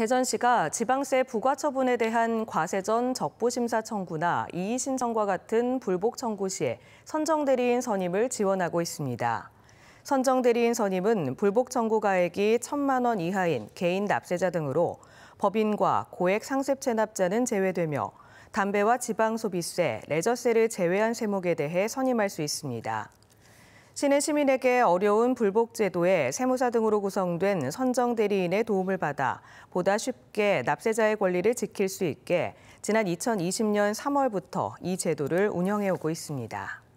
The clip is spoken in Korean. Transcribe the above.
대전시가 지방세 부과 처분에 대한 과세전 적부심사 청구나 이의 신청과 같은 불복 청구 시에 선정 대리인 선임을 지원하고 있습니다. 선정 대리인 선임은 불복 청구 가액이 1천만 원 이하인 개인 납세자 등으로 법인과 고액 상습 체납자는 제외되며 담배와 지방 소비세, 레저세를 제외한 세목에 대해 선임할 수 있습니다. 시는 시민에게 어려운 불복 제도에 세무사 등으로 구성된 선정 대리인의 도움을 받아 보다 쉽게 납세자의 권리를 지킬 수 있게 지난 2020년 3월부터 이 제도를 운영해 오고 있습니다.